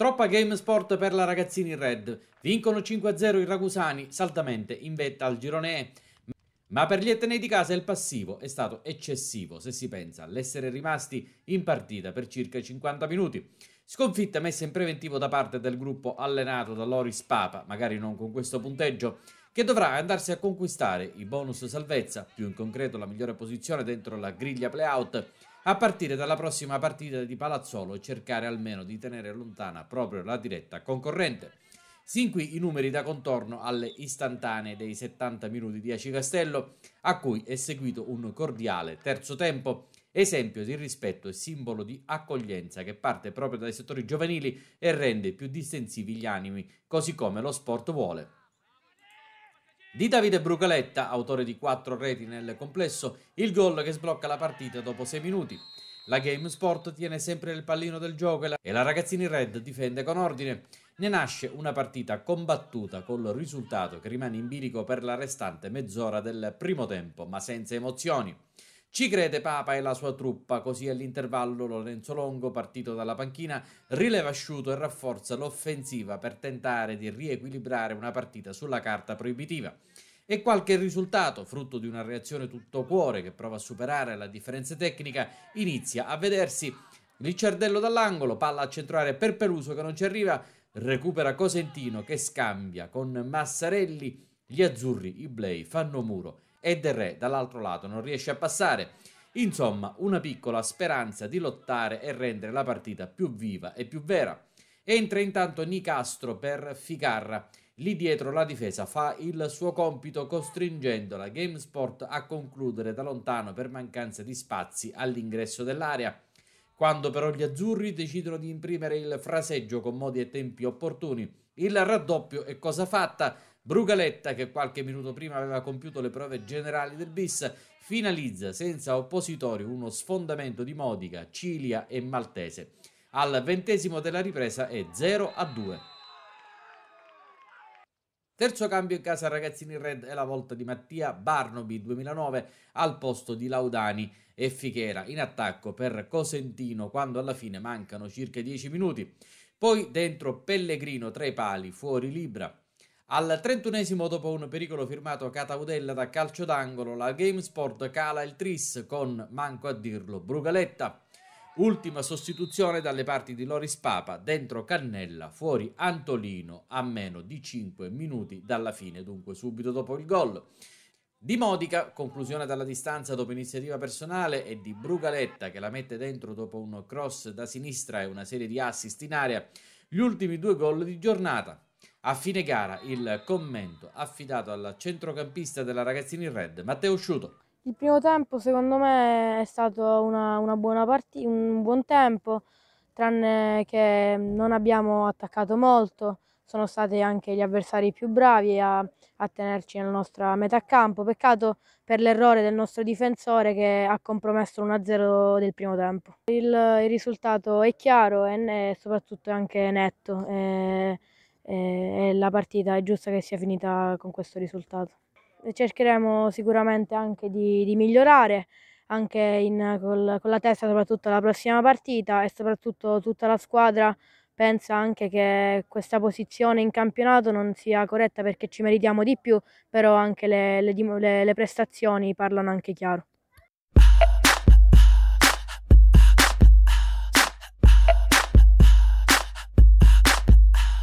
Troppa game sport per la ragazzina in red. Vincono 5-0 i ragusani, saldamente in vetta al girone E. Ma per gli etnei di casa il passivo è stato eccessivo se si pensa all'essere rimasti in partita per circa 50 minuti. Sconfitta messa in preventivo da parte del gruppo allenato da Loris Papa, magari non con questo punteggio, che dovrà andarsi a conquistare i bonus salvezza, più in concreto la migliore posizione dentro la griglia playout a partire dalla prossima partita di Palazzolo e cercare almeno di tenere lontana proprio la diretta concorrente. Sin qui i numeri da contorno alle istantanee dei 70 minuti di Aci Castello, a cui è seguito un cordiale terzo tempo, esempio di rispetto e simbolo di accoglienza che parte proprio dai settori giovanili e rende più distensivi gli animi, così come lo sport vuole. Di Davide Brucaletta, autore di quattro reti nel complesso, il gol che sblocca la partita dopo sei minuti. La GameSport tiene sempre il pallino del gioco e la, e la Ragazzini Red difende con ordine. Ne nasce una partita combattuta col risultato che rimane in bilico per la restante mezz'ora del primo tempo, ma senza emozioni. Ci crede Papa e la sua truppa, così all'intervallo Lorenzo Longo, partito dalla panchina, rileva Asciuto e rafforza l'offensiva per tentare di riequilibrare una partita sulla carta proibitiva. E qualche risultato, frutto di una reazione tutto cuore che prova a superare la differenza tecnica, inizia a vedersi. Ricciardello dall'angolo, palla a centrare per Peluso che non ci arriva, recupera Cosentino che scambia con Massarelli. Gli azzurri, i Blei, fanno muro e Del Re dall'altro lato non riesce a passare. Insomma, una piccola speranza di lottare e rendere la partita più viva e più vera. Entra intanto Nicastro per Ficarra. Lì dietro la difesa fa il suo compito costringendo la Gamesport a concludere da lontano per mancanza di spazi all'ingresso dell'area. Quando però gli azzurri decidono di imprimere il fraseggio con modi e tempi opportuni, il raddoppio è cosa fatta Brugaletta, che qualche minuto prima aveva compiuto le prove generali del bis, finalizza senza oppositori uno sfondamento di Modica, Cilia e Maltese. Al ventesimo della ripresa è 0 a 2. Terzo cambio in casa ragazzini red è la volta di Mattia Barnoby 2009 al posto di Laudani e Fichera in attacco per Cosentino quando alla fine mancano circa 10 minuti. Poi dentro Pellegrino tra i pali, fuori Libra, al 31 dopo un pericolo firmato Cataudella da calcio d'angolo, la Gamesport cala il tris con, manco a dirlo, Brugaletta. Ultima sostituzione dalle parti di Loris Papa, dentro Cannella, fuori Antolino a meno di 5 minuti dalla fine, dunque subito dopo il gol. Di Modica, conclusione dalla distanza dopo iniziativa personale e di Brugaletta che la mette dentro dopo un cross da sinistra e una serie di assist in area, gli ultimi due gol di giornata. A fine gara il commento affidato al centrocampista della Ragazzini Red, Matteo Sciuto. Il primo tempo secondo me è stato una, una buona partita, un buon tempo, tranne che non abbiamo attaccato molto, sono stati anche gli avversari più bravi a, a tenerci nella nostra metà campo, peccato per l'errore del nostro difensore che ha compromesso l'1-0 del primo tempo. Il, il, risultato è chiaro e, soprattutto è anche netto. E, eh, eh, la partita è giusta che sia finita con questo risultato. Cercheremo sicuramente anche di, di migliorare, anche in, col, con la testa soprattutto la prossima partita e soprattutto tutta la squadra pensa anche che questa posizione in campionato non sia corretta perché ci meritiamo di più, però anche le, le, le, le prestazioni parlano anche chiaro.